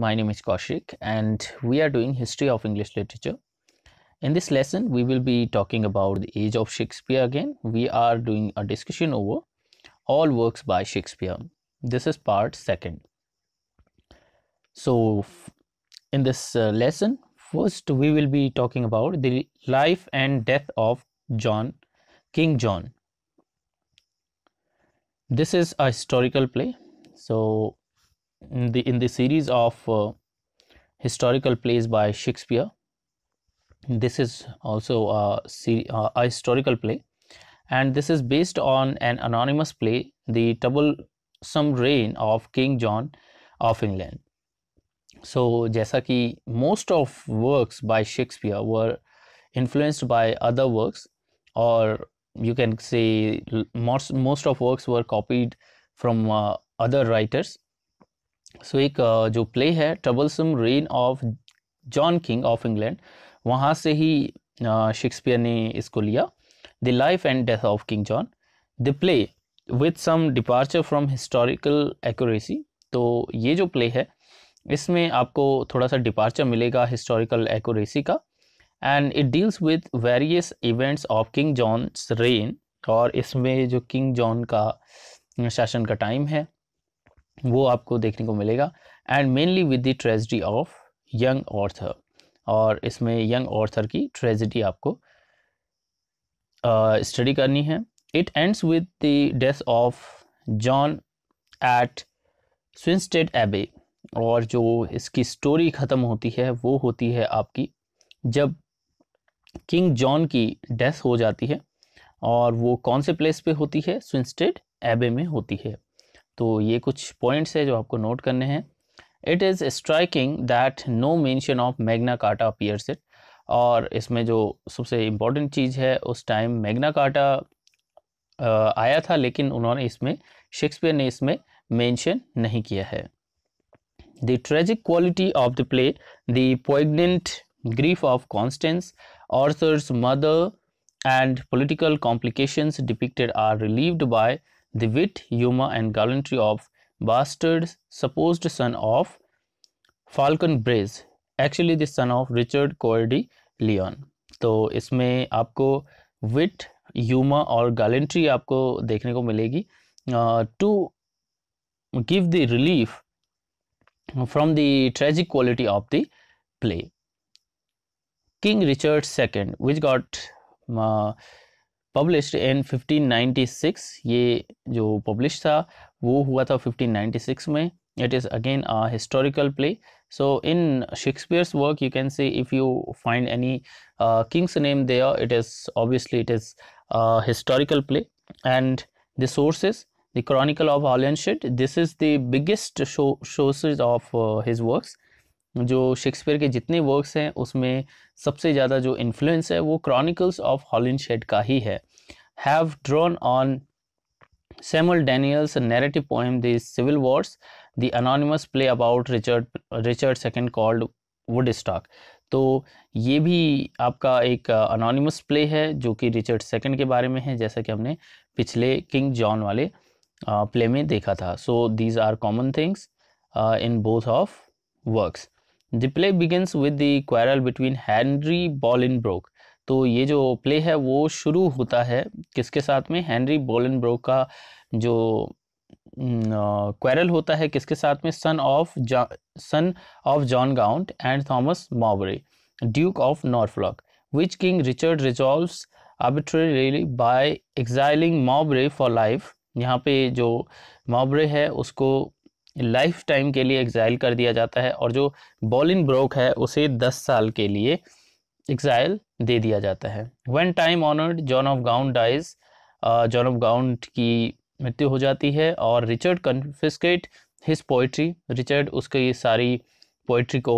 my name is Kaushik and we are doing history of English literature. In this lesson, we will be talking about the age of Shakespeare again. We are doing a discussion over all works by Shakespeare. This is part second. So in this uh, lesson, first we will be talking about the life and death of John, King John. This is a historical play. So in the in the series of uh, historical plays by Shakespeare. This is also a, a historical play, and this is based on an anonymous play, The Troublesome Reign of King John of England. So, जैसा कि most of works by Shakespeare were influenced by other works, or you can say most most of works were copied from uh, other writers सो एक जो play है troublesome reign of John King of England वहाँ से ही Shakespeare ने इसको लिया the life and death of King John the play with some departure from historical accuracy तो ये जो प्ले है इसमें आपको थोड़ा सा डिपार्चर मिलेगा हिस्टोरिकल एक्यूरेसी का and it deals with various events of King John's reign और इसमें जो किंग जॉन का शासन का टाइम है वो आपको देखने को मिलेगा and mainly with the tragedy of young Arthur और इसमें यंग ऑर्थर की ट्रेजिडी आपको स्टडी uh, करनी है it ends with the death of John at Swinstead Abbey और जो इसकी स्टोरी ख़त्म होती है वो होती है आपकी जब किंग जॉन की डेथ हो जाती है और वो कौन से प्लेस पे होती है स्विंस्टेड एबे में होती है तो ये कुछ पॉइंट्स है जो आपको नोट करने हैं it is striking that no mention of Magna Carta appears it और इसमें जो सबसे इम्पॉर्टेंट चीज़ है उस टाइम मैग्ना काटा आया था लेकिन उन्होंने इसमें शेक्सपियर ने इसमें मेंशन नहीं किया है the tragic quality of the play the poignant grief of Constance Arthur's mother and political complications depicted are relieved by the wit, humor and gallantry of bastard supposed son of Faulconbridge actually the son of Richard Coeur de Lion तो इसमें आपको विट यूमा और gallantry आपको देखने को मिलेगी to give the relief from the tragic quality of the play king Richard second which got publish in 1596 ये जो पब्लिश था वो हुआ था 1596 में it is again a historical play so in Shakespeare's work you can see if you find any king's name they it is obviously it is historical play and the sources the chronicle of Holinshed this is the biggest sources of his works जो Shakespeare के जितने works हैं उसमें सबसे ज़्यादा जो influence है वो क्रॉनिकल्स ऑफ हॉलिन शेड का ही है have drawn on Samuel Daniels' narrative poem The Civil Wars, the anonymous play about Richard Richard II called Woodstock. तो ये भी आपका एक अनोनिमस प्ले है जो कि रिचर्ड सेकंड के बारे में है जैसा कि हमने पिछले किंग जॉन वाले प्ले में देखा था so these are common things in both of works the play begins with the quarrel between Henry Bolingbroke तो ये जो प्ले है वो शुरू होता है किसके साथ में हैंनरी बोलन का जो क्वेरल होता है किसके साथ में son of son of John Gaunt and Thomas Mowbray duke of Norfolk which king Richard resolves arbitrarily by exiling Mowbray for life यहाँ पे जो मॉबरे है उसको लाइफ टाइम के लिए एग्जाइल कर दिया जाता है और जो बॉलिन ब्रोक है उसे दस साल के लिए एग्जाइल दे दिया जाता है one time honoured John of Gaunt dies John of Gaunt की मृत्यु हो जाती है और Richard confiscate his poetry Richard उसकी सारी पोइट्री को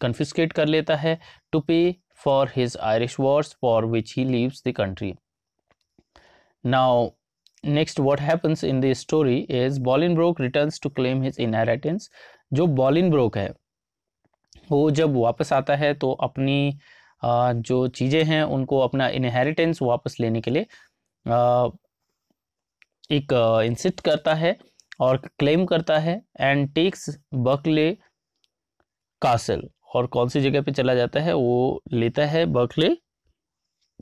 कन्फिस्केट कर लेता है to pay for his Irish wars for which he leaves the country now next what happens in the story is Bolingbroke return to claim his inheritance जो बॉलिन broke है वो जब वापस आता है तो अपनी जो चीज़ें हैं उनको अपना इनहेरिटेंस वापस लेने के लिए एक इंसिस्ट करता है और क्लेम करता है एंड टेक्स बकले कासल और कौन सी जगह पे चला जाता है वो लेता है बकले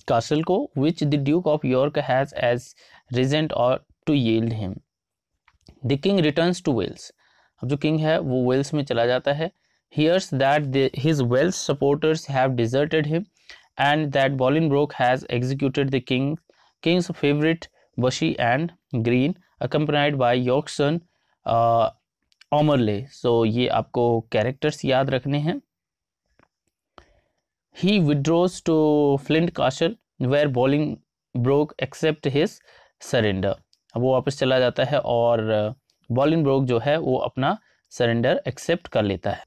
कासल को which the duke of York has as regent और to yield him the king returns to Wales अब जो किंग है वो वेल्स में चला जाता है hears that the, his Welsh supporters have deserted him and that Bolingbroke has executed the king, king's favorite Bushy and Green, accompanied by York's son uh, Omerle. So ye aapko characters yaad rakhne hain. He withdraws to Flint Castle where Bolingbroke accept his surrender. अब वो वापस चला जाता है और बॉलिन broke जो है वो अपना सरेंडर एक्सेप्ट कर लेता है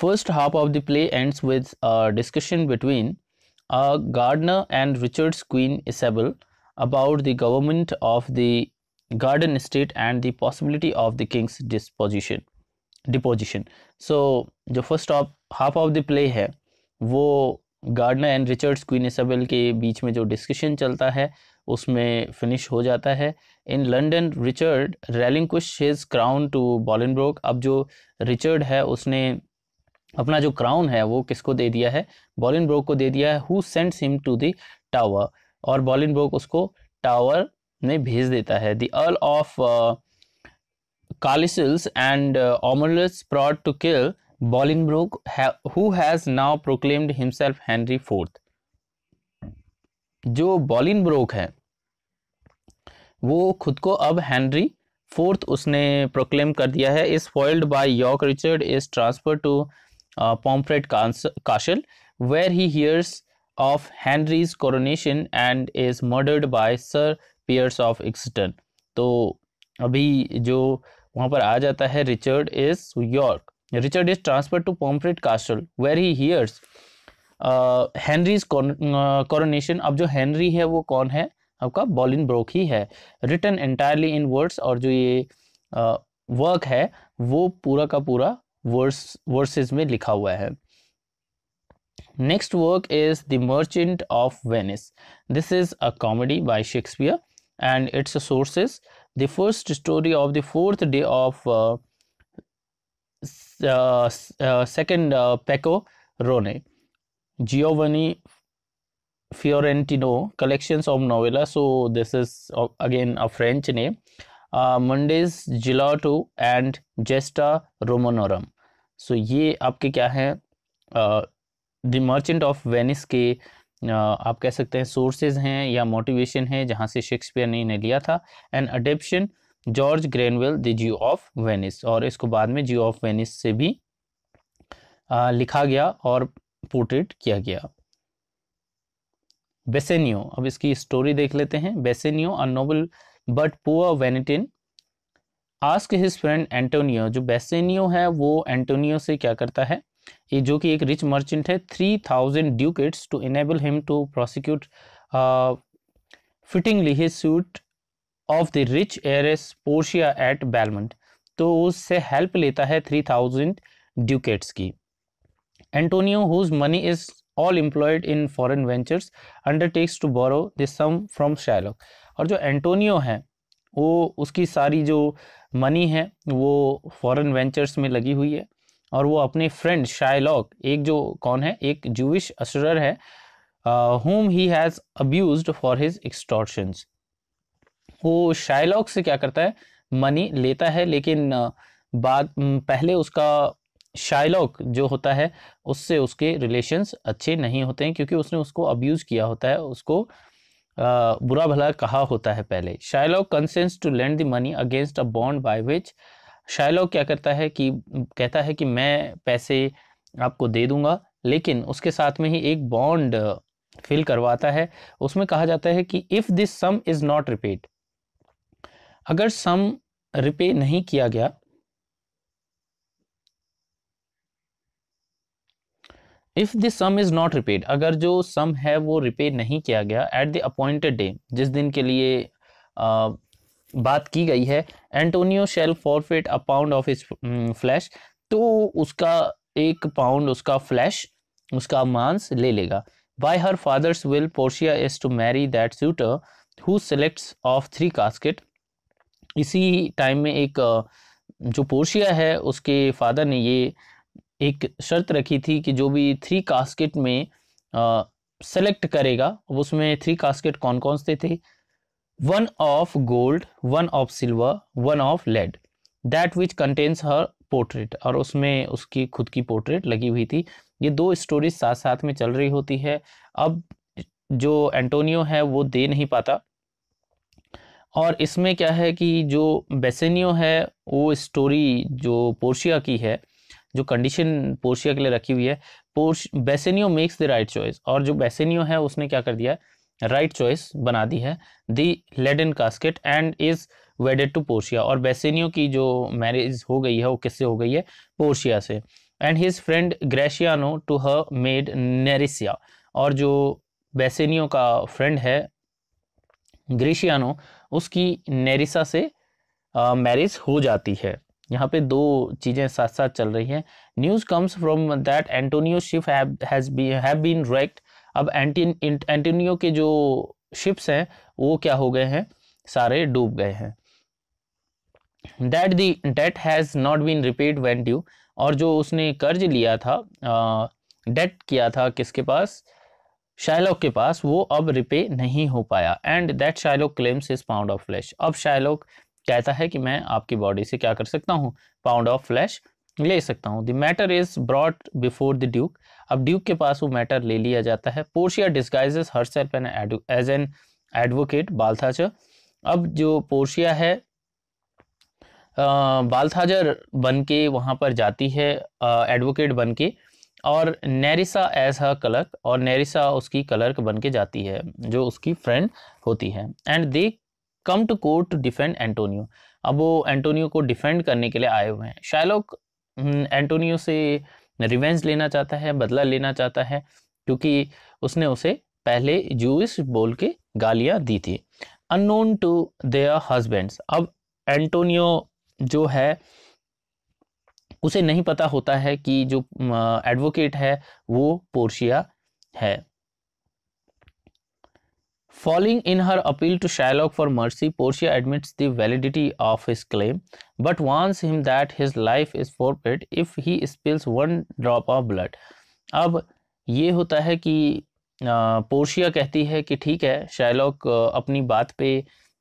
First half of the play ends with a discussion between a gardener and Richard's Queen Isabel about the government of the garden estate and the possibility of the king's disposition deposition. so, the first half, half of the play hai wo gardener and Richard's queen Isabel के बीच में जो discussion चलता है उसमें finish हो जाता है in London Richard railing his crown to Bolingbroke अब जो रिचर्ड है उसने अपना जो क्राउन है वो किसको दे दिया है बॉलिन ब्रोक को दे दिया है who sends him to the tower और बॉलिन ब्रोक उसको टावर में भेज देता है the earl of Carlisle's and Aumerle's plot to kill Bolingbroke who has now proclaimed himself Henry fourth जो बॉलिन ब्रोक है वो खुद को अब हेनरी फोर्थ उसने प्रोक्लेम कर दिया है is foiled by York Richard is transfer to Pomfret castle where he hears of Henry's Henry's and is murdered by sir Piers of Exton तो अभी जो वहाँ पर आ जाता है Richard is York Richard is transfer to Pomfret castle where he hears Henry's coronation अब जो हैंनरी है वो कौन है आपका बॉलिन ब्रोक ही है रिटर्न एंटायरली इन वर्ड्स और जो ये वर्क uh, है वो पूरा का पूरा वर्स वर्सेस में लिखा हुआ है next work is the merchant of Venice this is a comedy by Shakespeare and its sources the first story of the fourth day of uh, uh, uh, second uh, Pecco Rone Giovanni Fiorentino collections of novella so this is again a French name Munday's Zelauto and Gesta Romanorum so ये आपके क्या है the merchant of Venice के uh, आप कह सकते हैं sources हैं या मोटिवेशन है जहाँ से शेक्सपियर ने इन्हें लिया था and adaption George Granville the Jew of Venice और इसको बाद में जियो ऑफ वेनिस से भी uh, लिखा गया और पोर्ट्रेट किया गया बेसेनियो अब इसकी स्टोरी देख लेते हैं Bassanio a noble but poor Venetian ask his friend Antonio जो बेसेनियो है वो एंटोनियो से क्या करता है ये जो कि एक रिच मर्चेंट है three thousand ducats to enable him to prosecute fittingly his suit of the rich heiress Portia at Belmont तो उससे हेल्प लेता है थ्री थाउजेंड ड्यूकेट्स की Antonio whose money is all employed in foreign ventures undertakes to borrow this sum from Shylock और जो Antonio है वो उसकी सारी जो मनी है वो फॉरेन वेंचर्स में लगी हुई है और वो अपने फ्रेंड शाइलॉक एक जो कौन है एक जूविश असर है whom he has abuse for his extortion वो शाइलॉक से क्या करता है मनी लेता है लेकिन बाद पहले उसका शाइलॉक जो होता है उससे उसके रिलेशंस अच्छे नहीं होते हैं क्योंकि उसने उसको अब्यूज़ किया होता है उसको बुरा भला कहा होता है पहले Shylock consents to lend the money against a bond by which Shylock क्या करता है कि कहता है कि मैं पैसे आपको दे दूंगा लेकिन उसके साथ में ही एक बॉन्ड फिल करवाता है उसमें कहा जाता है कि if this sum is not repaid अगर सम रिपे नहीं किया गया if this sum is not repaid अगर जो सम है वो रिपे नहीं किया गया एट द अपॉइंटेड डे जिस दिन के लिए आ, बात की गई है Antonio shall forfeit a pound of his flesh तो उसका एक पाउंड उसका फ्लैश उसका मांस ले लेगा by her father's will Portia is to marry that suitor who selects of three casket इसी टाइम में एक जो पोर्शिया है उसके फादर ने ये एक शर्त रखी थी कि जो भी थ्री कास्केट में सेलेक्ट करेगा उसमें थ्री कास्केट कौन कौन से थे one of gold one of silver one of lead that which contains her portrait और उसमें उसकी खुद की पोर्ट्रेट लगी हुई थी ये दो स्टोरीज साथ साथ में चल रही होती है अब जो एंटोनियो है वो दे नहीं पाता और इसमें क्या है कि जो बेसेनियो है वो स्टोरी जो पोर्शिया की है जो कंडीशन पोर्शिया के लिए रखी हुई है Portia Bassanio makes the right choice और जो बेसेनियो है उसने क्या कर दिया राइट चॉइस बना दी है the in casket and is wedded to Portia और बेसेनियो की जो मैरिज हो गई है वो किससे हो गई है पोर्शिया से and his friend Gratiano to her maid Nerissa और जो बेसेनियो का फ्रेंड है ग्रेशियानो उसकी नेरिसा से मैरिज uh, हो जाती है यहाँ पे दो चीज़ें साथ साथ चल रही हैं news comes from that Antonio ship have been wrecked अब एंटी एंटोनियो के जो शिप्स हैं वो क्या हो गए हैं सारे डूब गए हैं that the date has not been repaid went due और जो उसने कर्ज लिया था डेट किया था किसके पास शायलॉक के पास वो अब रिपे नहीं हो पाया and that Shylock claims is pound of flesh अब शायलॉक कहता है कि मैं आपकी बॉडी से क्या कर सकता हूँ पाउंड ऑफ फ्लैश ले सकता हूँ the matter is brought before the duke अब ड्यूक के पास वो मैटर ले लिया जाता है Portia disguise herself an as an advocate Balthazar अब जो पोर्शिया है बालथाजर बन के वहाँ पर जाती है एडवोकेट बन के और नैरिसा एज हर कलर्क और नैरिसा उसकी कलर्क बन के जाती है जो उसकी फ्रेंड होती है and they come to court to defend Antonio अब वो एंटोनियो को डिफेंड करने के लिए आए हुए हैं शायलोक एंटोनियो हम्म, से रिवेंज लेना चाहता है बदला लेना चाहता है क्योंकि उसने उसे पहले जूस बोल के गालियाँ दी थी अननोन टू देयर हजबेंड्स अब एंटोनियो जो है उसे नहीं पता होता है कि जो एडवोकेट है वो पोर्शिया है Following in her appeal to Shylock for mercy, Portia admits the validity of his claim, but warns him that his life is forfeit if he spills one drop of blood. अब ये होता है कि Portia कहती है कि ठीक है शायलॉक अपनी बात पे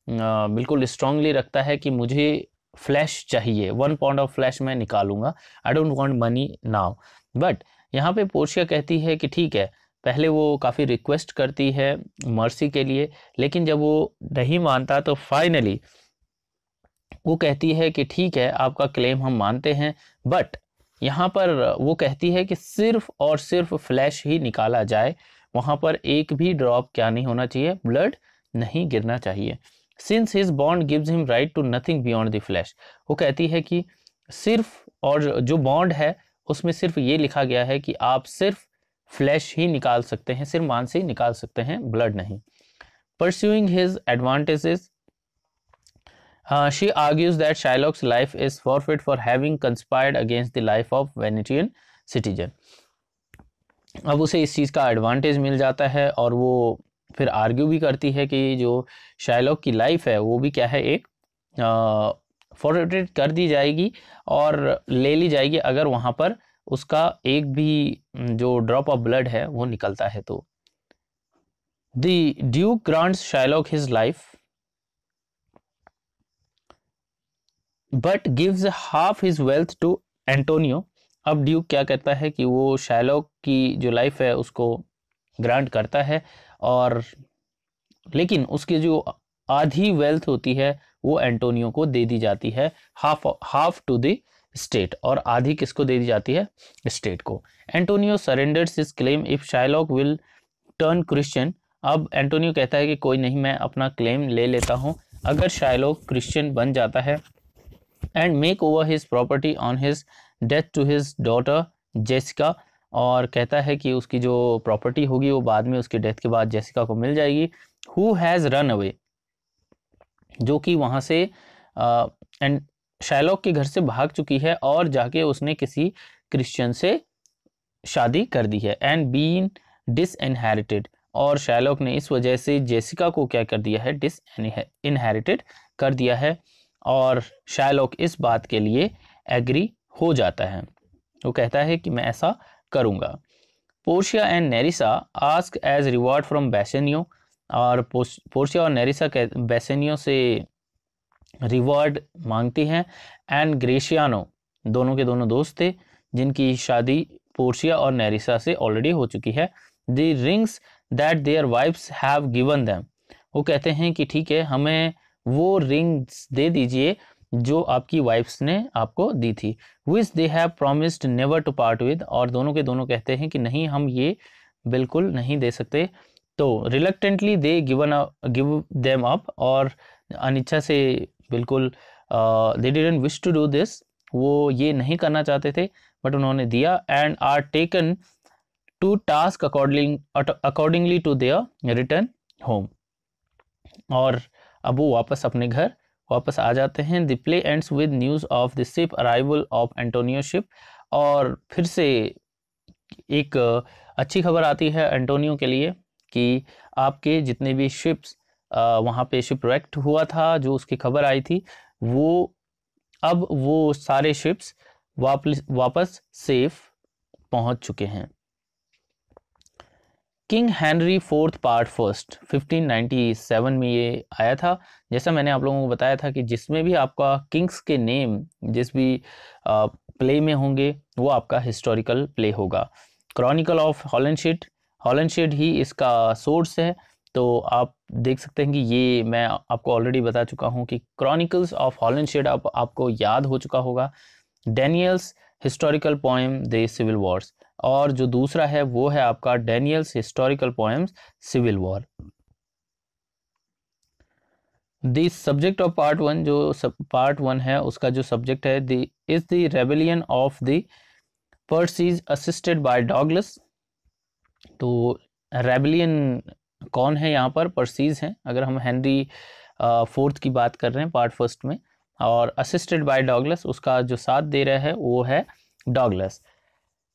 बिल्कुल स्ट्रांगली रखता है कि मुझे फ्लैश चाहिए वन पाउंड ऑफ फ्लैश मैं निकालूंगा I don't want money now but यहाँ पे पोर्शिया कहती है कि ठीक है पहले वो काफ़ी रिक्वेस्ट करती है मर्सी के लिए लेकिन जब वो नहीं मानता तो फाइनली वो कहती है कि ठीक है आपका क्लेम हम मानते हैं बट यहाँ पर वो कहती है कि सिर्फ और सिर्फ फ्लैश ही निकाला जाए वहाँ पर एक भी ड्रॉप क्या नहीं होना चाहिए ब्लड नहीं गिरना चाहिए since his bond gives him right to nothing beyond the flesh वो कहती है कि सिर्फ और जो बॉन्ड है उसमें सिर्फ ये लिखा गया है कि आप सिर्फ फ्लैश ही निकाल सकते हैं सिर्फ मांस ही निकाल सकते हैं ब्लड नहीं pursuing his advantages she argues that Shylock's life is forfeit for having conspired against the life of Venetian citizen अब उसे इस चीज़ का एडवांटेज मिल जाता है और वो फिर आर्ग्यू भी करती है कि जो शाइलॉक की लाइफ है वो भी क्या है एक फॉरफिट uh, कर दी जाएगी और ले ली जाएगी अगर वहाँ पर उसका एक भी जो ड्रॉप ऑफ ब्लड है वो निकलता है तो duke duke grants Shylock his life but gives half his wealth to Antonio अब ड्यूक क्या कहता है कि वो शाइलॉक की जो लाइफ है उसको ग्रांट करता है और लेकिन उसकी जो आधी वेल्थ होती है वो एंटोनियो को दे दी जाती है half half to the state और आधी किसको दे दी जाती है स्टेट को Antonio surrenders is claim if Shylock will turn Christian अब एंटोनियो कहता है कि कोई नहीं मैं अपना क्लेम ले लेता हूँ अगर शाइलॉक क्रिश्चियन बन जाता है and make over his property on his death to his daughter Jessica और कहता है कि उसकी जो प्रॉपर्टी होगी वो बाद में उसकी डेथ के बाद जेसिका को मिल जाएगी हु हैज़ रन अवे जो कि वहाँ से एंड शैलॉक के घर से भाग चुकी है और जाके उसने किसी क्रिश्चियन से शादी कर दी है एंड बीन डिसइनहेरिटेड और शैलॉक ने इस वजह से जेसिका को क्या कर दिया है डिस इनहेरिटेड कर दिया है और शैलॉक इस बात के लिए एग्री हो जाता है वो कहता है कि मैं ऐसा करूँगा Portia and Nerissa ask as reward from Bassanio और पोर्शिया और नेरिसा बैसेनियो से रिवॉर्ड मांगती हैं एंड ग्रेशियानो दोनों के दोनों दोस्त थे जिनकी शादी पोर्शिया और नैरिसा से ऑलरेडी हो चुकी है the rings that their wives have given them वो कहते हैं कि ठीक है हमें वो रिंग्स दे दीजिए जो आपकी वाइफ्स ने आपको दी थी which they have promised never to part with और दोनों के दोनों कहते हैं कि नहीं हम ये बिल्कुल नहीं दे सकते तो reluctantly they given give them up और अनिच्छा से बिल्कुल they didn't wish to do this वो ये नहीं करना चाहते थे बट उन्होंने दिया and are taken to task according accordingly to their return home और अब वो वापस अपने घर वापस आ जाते हैं the play ends with news of the ship arrival of Antonio ship और फिर से एक अच्छी खबर आती है एंटोनियो के लिए कि आपके जितने भी शिप्स वहाँ पे शिपरेक्ट हुआ था जो उसकी खबर आई थी वो अब वो सारे शिप्स वापस वापस सेफ पहुँच चुके हैं king Henry fourth part first 1597 में ये आया था जैसा मैंने आप लोगों को बताया था कि जिसमें भी आपका किंग्स के नेम जिस भी प्ले में होंगे वो आपका हिस्टोरिकल प्ले होगा क्रॉनिकल ऑफ हॉलनशीट हॉलनशीट ही इसका सोर्स है तो आप देख सकते हैं कि ये मैं आपको ऑलरेडी बता चुका हूँ कि क्रॉनिकल्स ऑफ हॉलैंड शेड आप, आपको याद हो चुका होगा Daniel's historical poem the civil wars और जो दूसरा है वो है आपका Daniel's historical poems civil war the subject of part one जो सब पार्ट वन है उसका जो सब्जेक्ट है the is the rebellion of the Percys assisted by Douglas तो रेबेलियन कौन है यहाँ पर परसीज हैं अगर हम हेनरी फोर्थ की बात कर रहे हैं पार्ट फर्स्ट में और असिस्टेड बाय डॉगलस उसका जो साथ दे रहा है वो है Douglas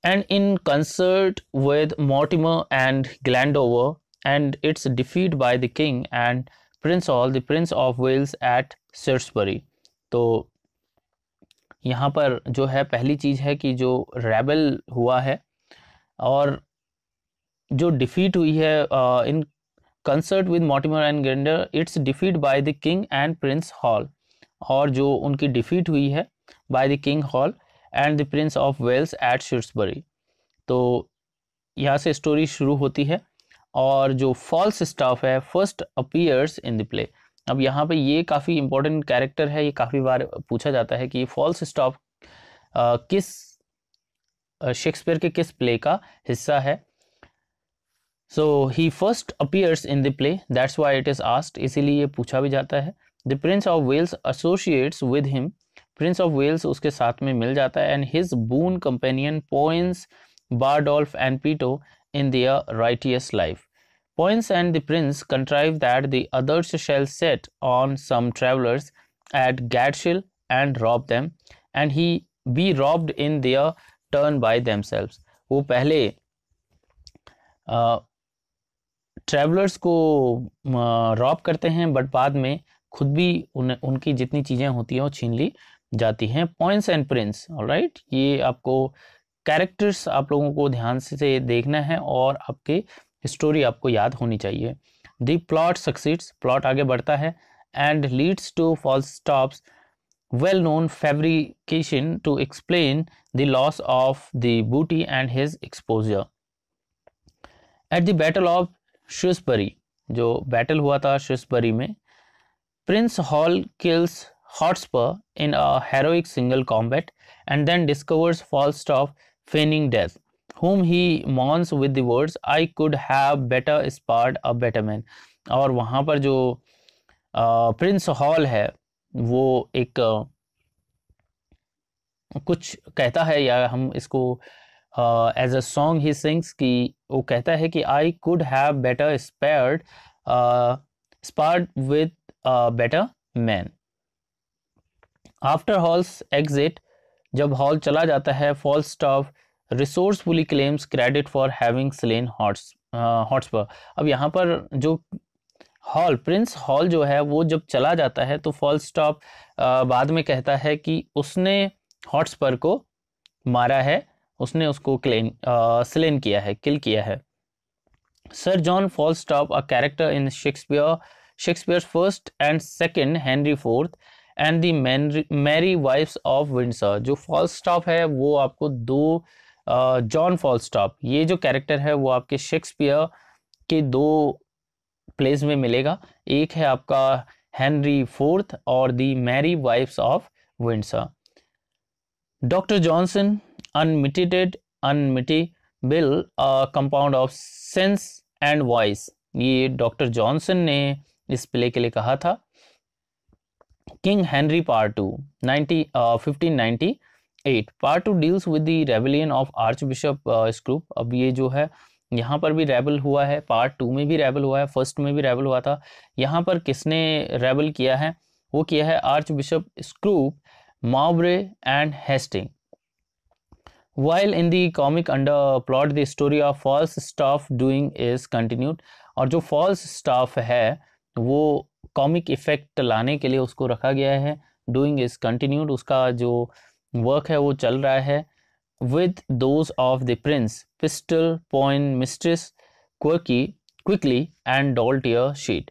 and in concert with Mortimer and Glendower and its defeat by the king and prince Hal the prince of Wales at Shrewsbury तो यहाँ पर जो है पहली चीज़ है कि जो रेबल हुआ है और जो डिफीट हुई है in concert with Mortimer and Glendower its defeat by the king and prince Hal और जो उनकी डिफीट हुई है by the king Hal and the prince of Wales at Shrewsbury तो यहाँ से स्टोरी शुरू होती है और जो फॉल्स स्टाफ है first appears in the play अब यहाँ पे ये काफ़ी इंपॉर्टेंट कैरेक्टर है ये काफ़ी बार पूछा जाता है कि ये फॉल्स स्टाफ किस शेक्सपियर के किस प्ले का हिस्सा है so he first appears in the play that's why it is asked इसीलिए ये पूछा भी जाता है the prince of Wales associates with him prince of Wales उसके साथ में मिल जाता है and his boon companion Poins Bardolph and Peto in their riotous life Poins and the prince contrive that the others shall set on some travelers at Gadshill and rob them, and he be robbed in their turn by themselves. वो पहले uh, travellers को Rob करते हैं but बाद में खुद भी उन उनकी जितनी चीज़ें होती हैं वो छीन ली जाती हैं पॉइंट्स एंड प्रिंट्स राइट ये आपको कैरेक्टर्स आप लोगों को ध्यान से देखना है और आपके स्टोरी आपको याद होनी चाहिए दी प्लॉट सक्सीड्स प्लॉट आगे बढ़ता है and leads to Falstaff's well known fabrication to explain the loss of the booty and his exposure at the battle of Shrewsbury जो बैटल हुआ था श्रिस्बरी में prince Hal kills Hotspur in a single combat and then discovers Falstaff feigning death whom he mourns with the words I could have better spared a better man और वहाँ पर जो Prince uh, hall है वो एक uh, कुछ कहता है या हम इसको uh, as a song he sings कि वो कहता है कि I could have better spared spared with better man after Hal's exit जब हॉल चला जाता है Falstaff resourcefully claims credit for having slain Hots Hotspur अब यहाँ पर जो हॉल प्रिंस हॉल जो है वो जब चला जाता है तो फॉल स्टॉप uh, बाद में कहता है कि उसने हॉट्सपर को मारा है उसने उसको क्लेम स्लेन uh, किया है किल किया है sir John Falstaff a character in Shakespeare Shakespeare first and second Henry fourth and the merry wives of Windsor जो फॉलस्टॉप है वो आपको दो जॉन uh, फॉलस्टॉप ये जो कैरेक्टर है वो आपके शेक्सपियर के दो प्लेस में मिलेगा एक है आपका हैंनरी फोर्थ और the merry wives of Windsor doctor Johnson unimitated unimitable compound of sense and vice ये डॉक्टर जॉनसन ने इस प्ले के लिए कहा था king Henry part two ninety fifteen ninety eight part two deals with the rebellion of archbishop Scroop अब ये जो है यहाँ पर भी रेबल हुआ है पार्ट टू में भी रेबल हुआ है फर्स्ट में भी रेबल हुआ था यहाँ पर किसने रेबल किया है वो किया है archbishop Scroop Mowbray and Hasting in the comic underplot the story of Falstaff doing is continued और जो फॉल्स स्टाफ है वो कॉमिक इफेक्ट लाने के लिए उसको रखा गया है डूइंग इज कंटिन्यूड उसका जो वर्क है वो चल रहा है with those of the prince Pistol Poins mistress quirky Quickly and Doll Tearsheet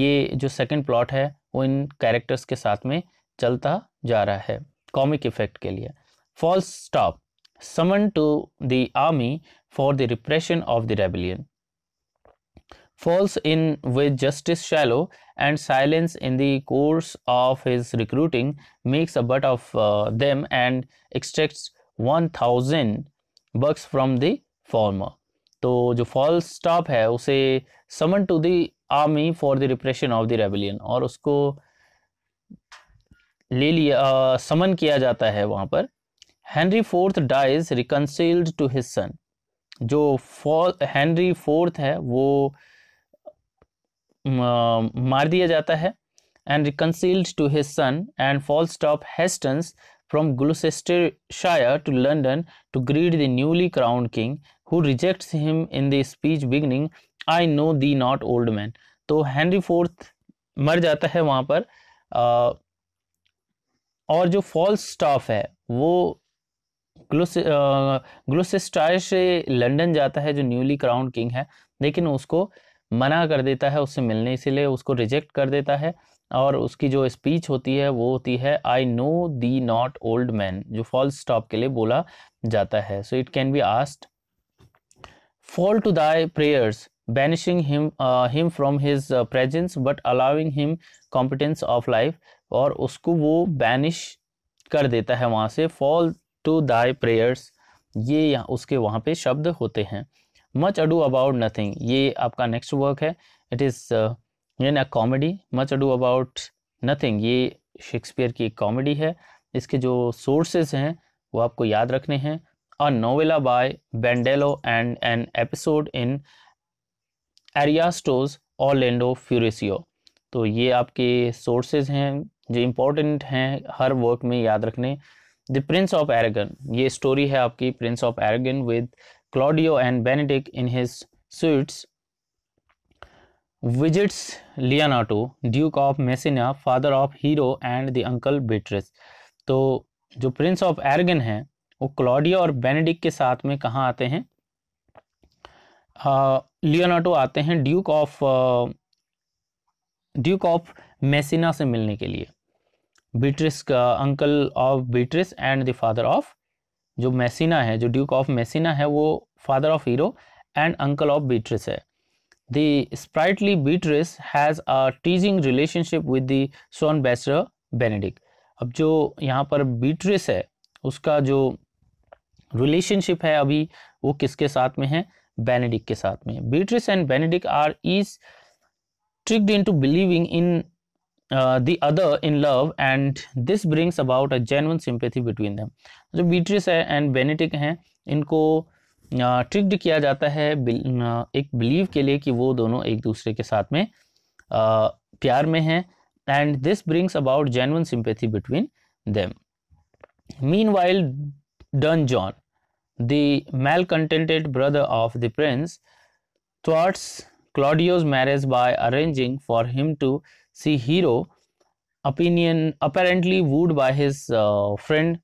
ये जो सेकेंड प्लॉट है वो इन कैरेक्टर्स के साथ में चलता जा रहा है कॉमिक इफेक्ट के लिए Falstaff summoned to the army for the repression of the rebellion. Falls in with Justice Shallow and silence in the course of his recruiting makes a butt of uh, them and extracts 1000 bucks from the former. तो जो fall Falstaff है उसे summon to the army for the repression of the rebellion और उसको ले लिया समन किया जाता है वहाँ पर Henry fourth dies reconciled to his son जो फॉल हेनरी फोर्थ है वो मार दिया जाता है and reconciled to his son and Falstaff hastens from Gloucestershire to London to greet the newly crowned king who rejects him in the speech beginning I know thee not old man तो Henry fourth मर जाता है वहाँ पर आ, और जो Falstaff है वो ग्लुसिस्टायर से लंदन जाता है जो न्यूली क्राउन किंग है लेकिन उसको मना कर देता है उससे मिलने इसीलिए उसको रिजेक्ट कर देता है और उसकी जो स्पीच होती है वो होती है I know thee not old man जो फॉल्स स्टॉप के लिए बोला जाता है so it can be asked fall to thy prayers banishing him him from his presence but allowing him competence of life और उसको वो बैनिश कर देता है वहाँ से फॉल टू दाई प्रेयर्स ये उसके वहाँ पे शब्द होते हैं मच अडू अबाउट नथिंग ये आपका नेक्स्ट वर्क है it is in a comedy much ado about nothing ये शेक्सपियर की एक कॉमेडी है इसके जो सोर्सेज हैं वो आपको याद रखने हैं a novella by Bandello and an episode in Ariosto's Orlando फ्यूरेसियो तो ये आपके सोर्सेज हैं जो इम्पोर्टेंट हैं हर वर्क में याद रखने द प्रिंस ऑफ एरेगन ये स्टोरी है आपकी prince of Aragon with Claudio and Benedick in his suites visits Leonato duke of Messina father of Hero and the uncle Beatrice तो जो प्रिंस ऑफ एरेगन है वो क्लॉडियो और Benedict के साथ में कहाँ आते हैं लियोनाटो आते हैं duke of duke of Messina से मिलने के लिए बीट्रिस का uncle of Beatrice and the father of जो मेसिना है जो ड्यूक ऑफ मेसिना है वो father of Hero and uncle of Beatrice है the sprightly Beatrice has a teasing relationship with the son Besser Benedick अब जो यहाँ पर बीट्रिस है उसका जो रिलेशनशिप है अभी वो किसके साथ में है बेनेडिक के साथ में Beatrice and Benedick are is tricked into believing in the other in love and this brings about a genuine sympathy between them जो बीट्रिस है एंड बेनेटिक हैं इनको ट्रिक्ड uh, किया जाता है uh, एक बिलीव के लिए कि वो दोनों एक दूसरे के साथ में uh, प्यार में हैं and this brings about genuine sympathy between them meanwhile Don John the malcontented brother of the prince thwarts Claudio's marriage by arranging for him to See, hero opinion apparently wooed by his uh, friend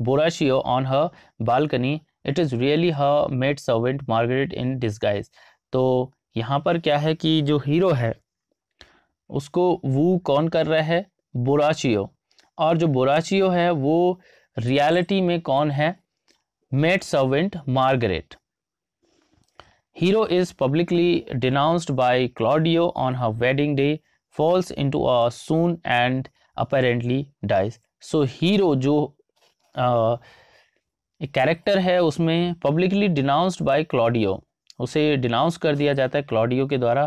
Borachio on her balcony. It is really her maid servant Margaret in disguise. तो यहाँ पर क्या है कि जो hero है उसको वो कौन कर रहा है बोराचियो और जो बोराचियो है वो रियलिटी में कौन है maid servant Margaret Hero is publicly denounced by Claudio on her wedding day falls into a swoon and apparently dies so Hero जो एक कैरेक्टर है उसमें पब्लिकली डिनाउंस्ड बाय क्लॉडियो उसे डिनाउंस कर दिया जाता है क्लॉडियो के द्वारा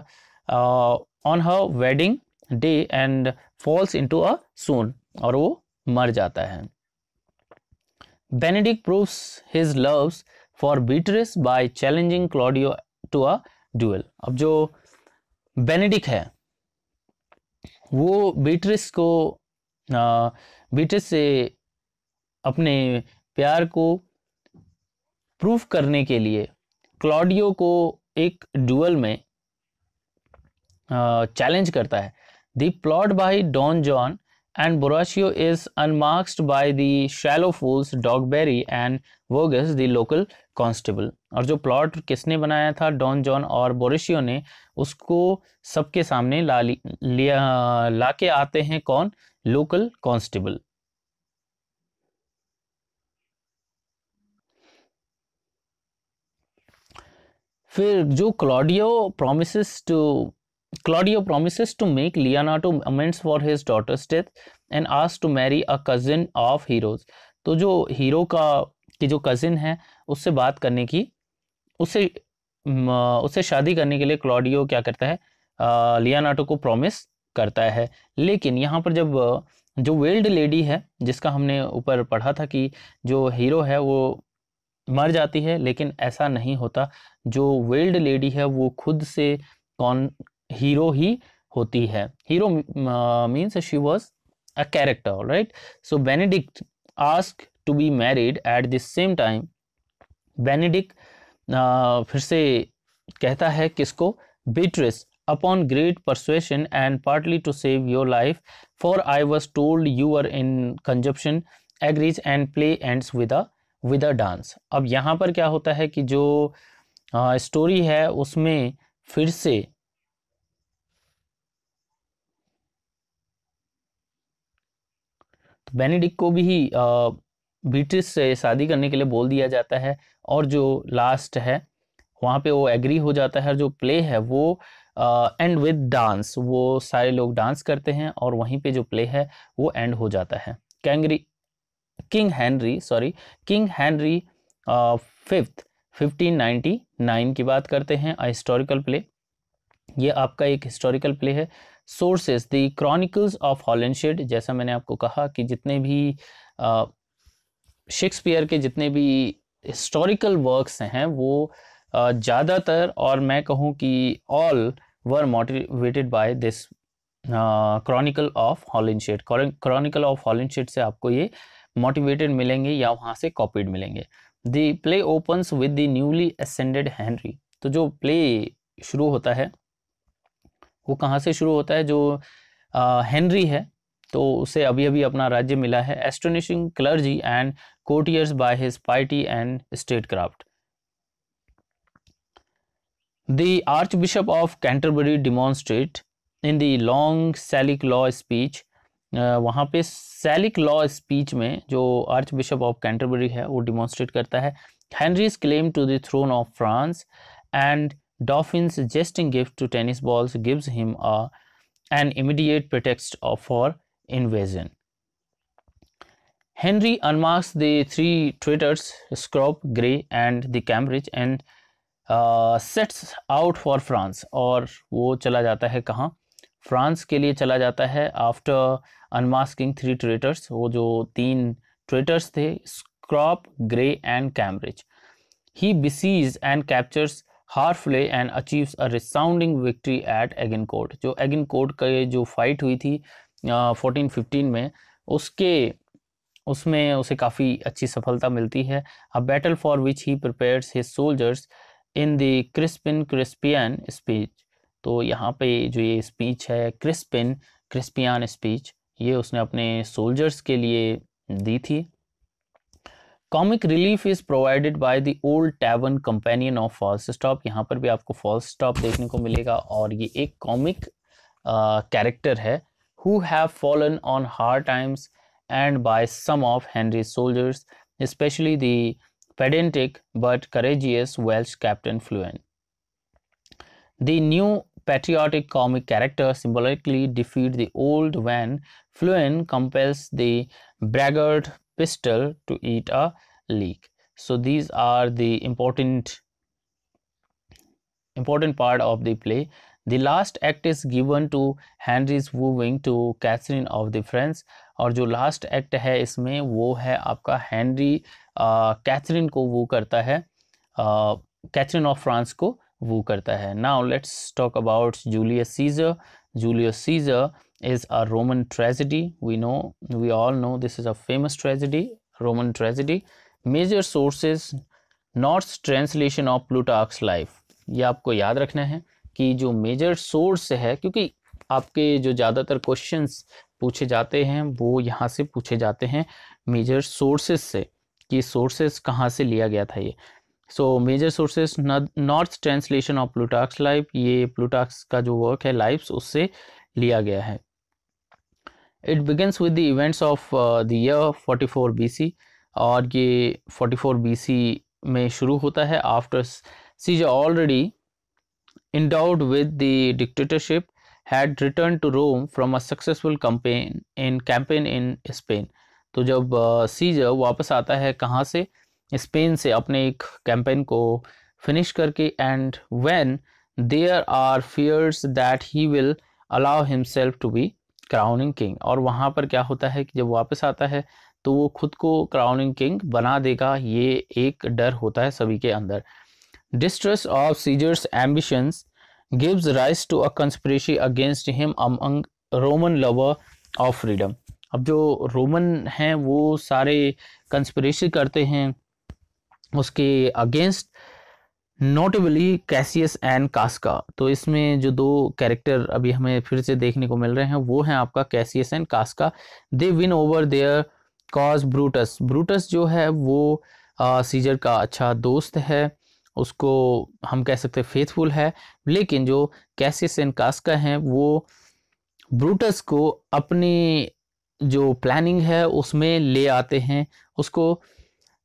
on her wedding day and falls into a swoon और वो मर जाता है Benedick proves his loves for Beatrice by challenging Claudio to a dual अब जो बेनेडिक है वो बीटरिस को बीटरिस से अपने प्यार को प्रूफ करने के लिए क्लॉडियो को एक डुअल में चैलेंज करता है the plot by Don John and Borachio is unmasked by the low fools Dogberry and Verges the local constable और जो प्लॉट किसने बनाया था डॉन जॉन और बोरिशियो ने उसको सबके सामने ला लिया ला के आते हैं कौन लोकल कांस्टेबल फिर जो Claudio promise to Claudio promise to make Leonato amends for his daughter's death and ask to marry a cousin of Hero's तो जो हीरो का कि जो कजिन है उससे बात करने की उससे उससे शादी करने के लिए क्लॉडियो क्या करता है लियानाटो को प्रॉमिस करता है लेकिन यहाँ पर जब जो वेल्ड लेडी है जिसका हमने ऊपर पढ़ा था कि जो हीरो है वो मर जाती है लेकिन ऐसा नहीं होता जो वेल्ड लेडी है वो खुद से कौन हीरो ही होती है Hero means she was a character right so Benedick ask to be married at this same time Benedick फिर से कहता है किसको Beatrice upon great persuasion and partly to save your life for I was told you are in consumption agrees and play ends with a with a dance अब यहाँ पर क्या होता है कि जो स्टोरी है उसमें फिर से तो बेनेडिक को भी ब्रिटिश से शादी करने के लिए बोल दिया जाता है और जो लास्ट है वहाँ पे वो एग्री हो जाता है और जो प्ले है वो एंड विद डांस वो सारे लोग डांस करते हैं और वहीं पे जो प्ले है वो एंड हो जाता है कैंगरी king Henry sorry king Henry fifth 1599 की बात करते हैं अ हिस्टोरिकल प्ले ये आपका एक हिस्टोरिकल प्ले है sources the chronicles of Holinshed जैसा मैंने आपको कहा कि जितने भी शेक्सपियर के जितने भी हिस्टोरिकल वर्क्स हैं वो ज़्यादातर और मैं कहूँ कि all were motivated by this chronicle of Holinshed chronicle of Holinshed से आपको ये मोटिवेटेड मिलेंगे या वहाँ से कॉपीड मिलेंगे the play opens with the newly ascended Henry तो जो प्ले शुरू होता है वो कहाँ से शुरू होता है जो हैंनरी है तो उसे अभी अभी अपना राज्य मिला है astonishing clergy and courtiers by his party and statecraft archbishop of Canterbury demonstrate in the long Salic law speech वहाँ पे सैलिक लॉ स्पीच में जो आर्च बिशप ऑफ कैंटरबरी है वो डिमॉन्स्ट्रेट करता है Henry's claim to throne throne of France and Dauphin's jesting gift to tennis balls gives him a an immediate pretext of for invasion. Henry unmasked the three traitors, Scrope, Grey, and the Cambridge, and uh, sets out for France. और वो चला जाता है कहाँ France के लिए चला जाता है आफ्टर अनमास्किंग थ्री ट्रेटर्स वो जो तीन ट्रेटर्स थे Scroop Grey and Cambridge he besieges and captures Harfleur and achieves a resounding victory at Agincourt जो एगिन कोर्ट का जो फाइट हुई थी फोर्टीन फिफ्टीन में उसके उसमें उसे काफ़ी अच्छी सफलता मिलती है a battle for which he prepare his soldiers in the Crispin Crispian speech तो यहाँ पे जो ये स्पीच है क्रिस्पिन क्रिस्पियन स्पीच ये उसने अपने सोल्जर्स के लिए दी थी comic relief is provided by the old tavern companion of Falstaff यहाँ पर भी आपको फॉल्स स्टॉप देखने को मिलेगा और ये एक कॉमिक कैरेक्टर है who have fallen on hard times and by some of Henry's soldiers, especially the pedantic but courageous Welsh Captain Fluen. The new patriotic comic character symbolically defeats the old when Fluen compels the braggart pistol to eat a leek. So these are the important important part of the play the last act is given to Henry's wooing to Catherine of the French और जो last act है इसमें वो है आपका Henry Catherine को वो करता है कैथरीन ऑफ फ्रांस को वो करता है now let's talk about Julius Caesar Julius Caesar is a Roman tragedy we know we all know this is a famous tragedy Roman tragedy major sources North translation of plutarch's life ये आपको याद रखना है कि जो major source है क्योंकि आपके जो ज़्यादातर क्वेश्चंस पूछे जाते हैं वो यहाँ से पूछे जाते हैं मेजर सोर्सेस से कि सोर्सेस कहाँ से लिया गया था ये so major sources North translation of Plutarch's life ये प्लूटाक्स का जो वर्क है लाइफ्स उससे लिया गया है it begins with the events of the year 44 C और ये बी सी में शुरू होता है आफ्टर सीज already endowed with the dictatorship, had returned to Rome from a successful campaign in campaign in Spain. तो जब सीजर वापस आता है कहाँ से स्पेन से अपने एक कैंपेन को फिनिश करके and when there are fears that he will allow himself to be crowning king और वहाँ पर क्या होता है कि जब वापस आता है तो वो खुद को क्राउनिंग किंग बना देगा ये एक डर होता है सभी के अंदर Distress of Caesar's ambitions gives rise to a conspiracy against him among Roman lover of freedom. अब जो रोमन हैं वो सारे कंस्परेसी करते हैं उसके against notably Cassius and Casca तो इसमें जो दो कैरेक्टर अभी हमें फिर से देखने को मिल रहे हैं वो हैं आपका Cassius and Casca they win over their cause Brutus Brutus जो है वो सीजर का अच्छा दोस्त है उसको हम कह सकते हैं फेथफुल है लेकिन जो कैसिस एंड कास्का हैं वो ब्रूटस को अपनी जो प्लानिंग है उसमें ले आते हैं उसको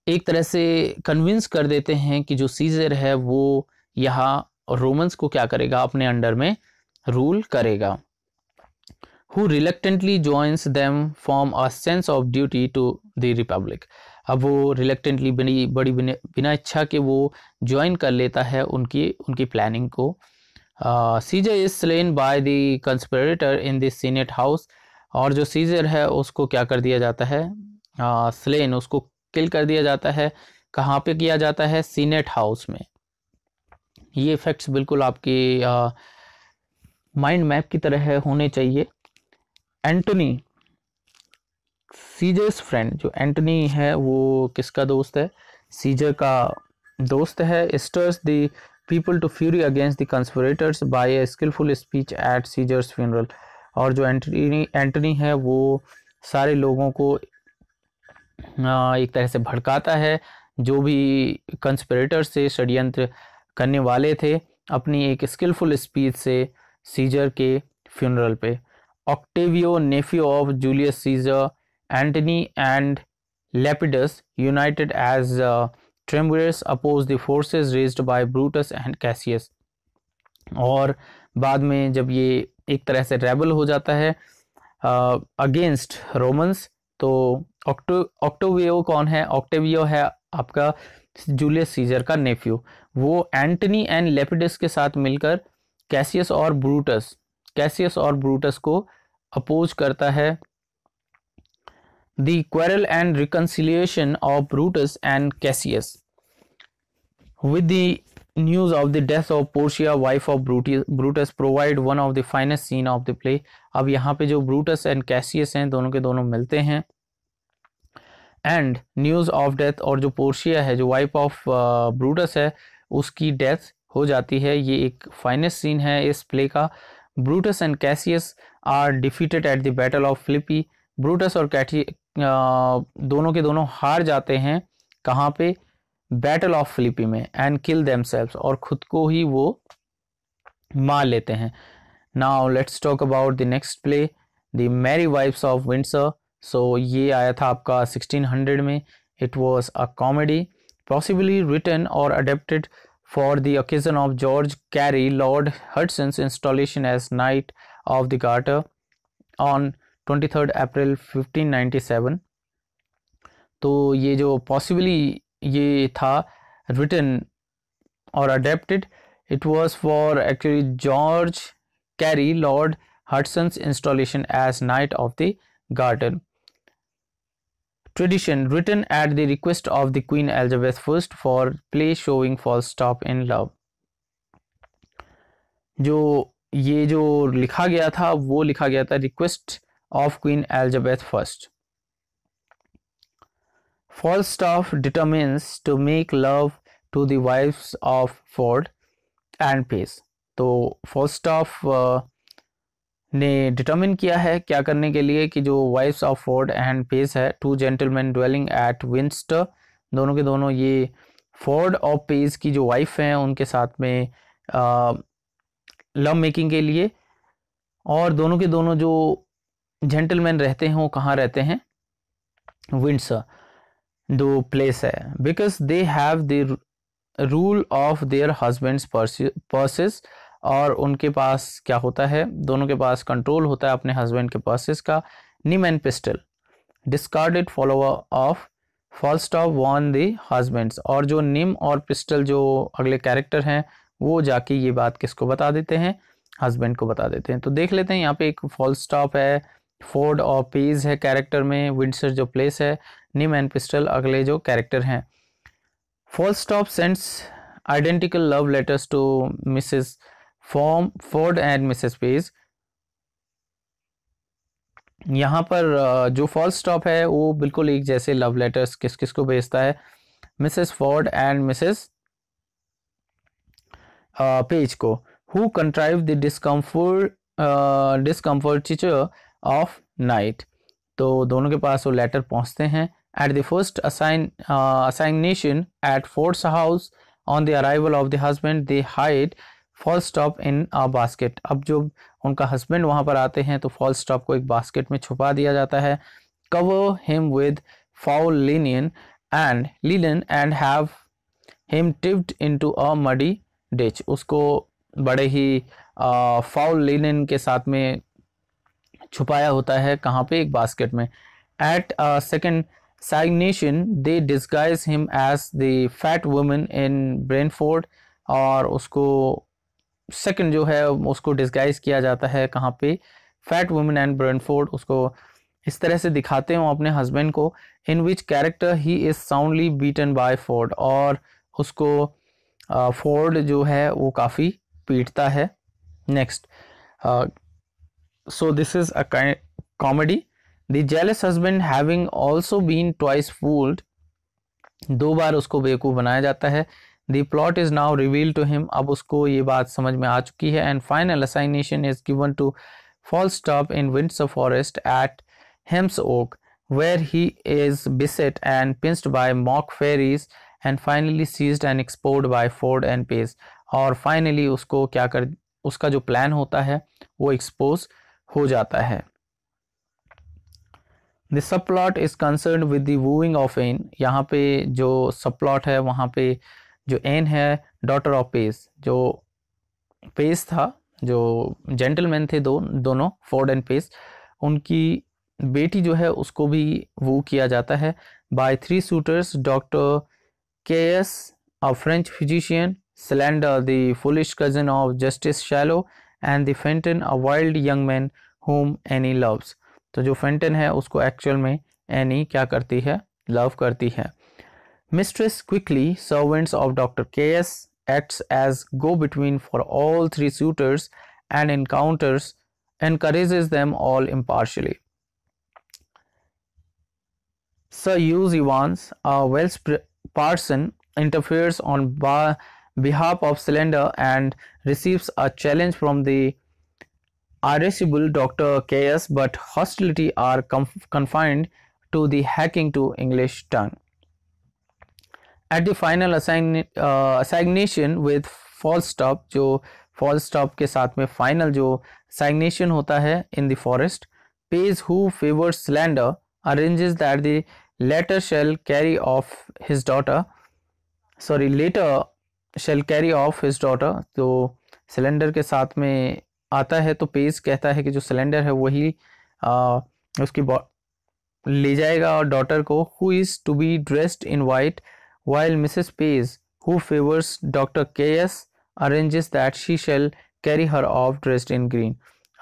एक तरह से कन्विंस कर देते हैं कि जो सीजर है वो यहाँ रोमन्स को क्या करेगा अपने अंडर में रूल करेगा who reluctantly joins them form a sense of duty to the republic अब वो रिलेक्टेंटली बनी बड़ी बिना इच्छा के वो ज्वाइन कर लेता है उनकी उनकी प्लानिंग को Caesar is slain by the conspirator in this senate house और जो सीजर है उसको क्या कर दिया जाता है स्लेन uh, उसको किल कर दिया जाता है कहाँ पे किया जाता है सीनेट हाउस में ये इफेक्ट्स बिल्कुल आपके माइंड uh, मैप की तरह होने चाहिए एंटोनी सीजर्स फ्रेंड जो एंटनी है वो किसका दोस्त है सीजर का दोस्त है stirs the people to fury against the conspirators by a skillful speech at Caesar's funeral और जो एंटनी एंटनी है वो सारे लोगों को एक तरह से भड़काता है जो भी कंस्परेटर्स से षड्यंत्र करने वाले थे अपनी एक स्किलफुल स्पीच से सीजर के फ्यूनरल पे Octavius nephew of Julius Caesar Antony and Lepidus united as uh, triumvirs opposed the forces raised by Brutus and Cassius और बाद में जब ये एक तरह से रेबल हो जाता है अगेंस्ट uh, रोमन्स तो ऑक्टो ऑक्टोवियो कौन है ऑक्टेवियो है आपका जूलियस सीजर का नेफ्यू वो एंटनी एंड लेपिडस के साथ मिलकर कैसियस और ब्रूटस कैसियस और ब्रूटस को अपोज करता है the quarrel and reconciliation of Brutus and Cassius. With the news of the death of Portia, wife of Brutus, Brutus provide one of the finest scene of the play. अब यहाँ पे जो Brutus and Cassius हैं दोनों के दोनों मिलते हैं एंड न्यूज़ ऑफ डेथ और जो पोर्शिया है जो वाइफ ऑफ ब्रूटस है उसकी डेथ हो जाती है ये एक फाइनेस्ट सीन है इस प्ले का Brutus and Cassius are defeated at the battle of Philippi Brutus और दोनों के दोनों हार जाते हैं कहाँ पे बैटल ऑफ फिलिपी में एंड किल देम और खुद को ही वो मार लेते हैं now let's talk about the next play the Merry wives of Windsor so ये आया था आपका 1600 में it was a comedy possibly written और adapted for the occasion of George Carey Lord Hudson's installation as knight of the Garter on twenty third April fifteen ninety seven तो ये जो possibly ये था रिटन और adapted it was for actually George Carey Lord Hunsdon's installation as knight of the Garter tradition written at the request of the Queen Elizabeth First for play showing Falstaff in love जो ये जो लिखा गया था वो लिखा गया था request of Queen Elizabeth I. Falstaff determines to make love to the wives of Ford and Pace. तो फॉलस्टाफ uh, ने डिटर्मिन किया है क्या करने के लिए कि जो wives of Ford and Page है two gentleman dwelling at Windsor दोनों के दोनों ये फोर्ड और पेस की जो वाइफ हैं उनके साथ में लव uh, मेकिंग के लिए और दोनों के दोनों जो जेंटलमैन रहते हैं वो कहाँ रहते हैं विंडस दो प्लेस है because they have the rule of their husbands' purses और उनके पास क्या होता है दोनों के पास कंट्रोल होता है अपने हस्बैंड के पर्सेस का Nym and Pistol discarded follower of Falstaff warn the husbands और जो निम और पिस्टल जो अगले कैरेक्टर हैं वो जाके ये बात किसको बता देते हैं हस्बैंड को बता देते हैं तो देख लेते हैं यहाँ पे एक फॉल्स स्टॉप है फोर्ड और पीज है कैरेक्टर में विंडसर जो प्लेस है निम एंड पिस्टल अगले जो कैरेक्टर हैं Falstaff sends identical love letters to Mrs form Ford and Mrs Page यहाँ पर जो फॉल स्टॉप है वो बिल्कुल एक जैसे लव लेटर्स किस किस को भेजता है Mrs Ford and Mrs Page को who contrive the discomfort discomfort teacher of knight तो दोनों के पास वो लेटर पहुंचते हैं at the first assign assignation at Ford's house on the arrival of the husband they hide Falstaff in a basket अब जो उनका हस्बैंड वहां पर आते हैं तो फॉल स्टॉप को एक बास्केट में छुपा दिया जाता है cover him with foul linen and linen and have him tipped into a muddy ditch उसको बड़े ही फाउल uh, लिनन के साथ में छुपाया होता है कहाँ पे एक बास्केट में at second assignation they disguise him as the fat woman in Brentford और उसको सेकेंड जो है उसको डिस्गाइज किया जाता है कहाँ पे फैट वुमेन एंड ब्रेनफोर्ड उसको इस तरह से दिखाते हो अपने हस्बैंड को in which character he is soundly beaten by Ford और उसको फोर्ड uh, जो है वो काफ़ी पीटता है next so this is a kind of comedy the jealous husband having also been twice fooled दो बार उसको बेवकूफ बनाया जाता है the plot is now reveal to him अब उसको ये बात समझ में आ चुकी है and final assignation is given to Falstaff in Windsor forest at Herne's oak where he is beset and pinched by mock fairies and finally seized and exposed by Ford and Page और फाइनली उसको क्या कर उसका जो plan होता है वो एक्सपोज हो जाता है the subplot is concern with the wooing of Anne यहाँ पे जो सब प्लॉट है वहाँ पे जो एन है डॉटर ऑफ पेस जो पेस था जो जेंटलमैन थे दो दोनों फोर्ड एंड पेस उनकी बेटी जो है उसको भी वो किया जाता है by three suitors Doctor Caius a French physician Slender the foolish cousin of Justice Shallow and the Fenton a wild young man whom Anne loves तो जो फेंटन है उसको एक्चुअल में एनी क्या करती है लव करती है Mistress Quickly servants of Doctor Caius acts as go between for all three suitors and encounters encourages them all impartially. Sir Hugh Evans, a Welsh parson, interferes on behalf of cylinder and receives a challenge from the irascible Dr. KS but hostility are confined to the hacking to English tongue. At the final uh, assignation with false stop, jo false stop ke saath mein final jo assignation hota hai in the forest, Pays who favors slander arranges that the latter shall carry off his daughter, sorry later shall carry off his daughter तो Slender के साथ में आता है तो page कहता है कि जो सिलेंडर है वही उसकी ले जाएगा और डॉटर को who is to be dressed in white while Mrs Page who favours Doctor Caius arranges that she shall carry her off dressed in green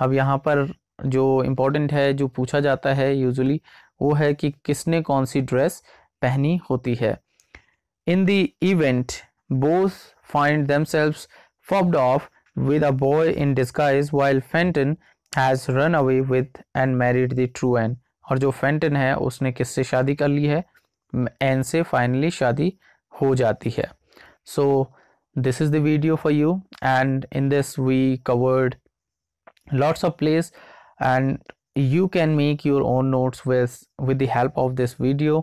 अब यहाँ पर जो इम्पोर्टेंट है जो पूछा जाता है यूजुअली वो है कि किसने कौन सी ड्रेस पहनी होती है in the event both find themselves fobbed off with a boy in disguise while Fenton has run away with and married the true Anne और जो फेंटन है उसने किससे शादी कर ली है एन से फाइनली शादी हो जाती है so this is the video for you and in this we covered lots of plays and you can make your own notes with with the help of this video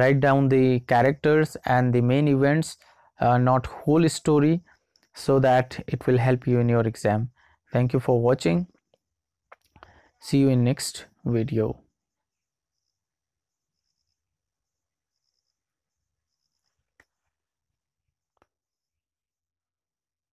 write down the characters and the main events uh, not whole story so that it will help you in your exam thank you for watching see you in next video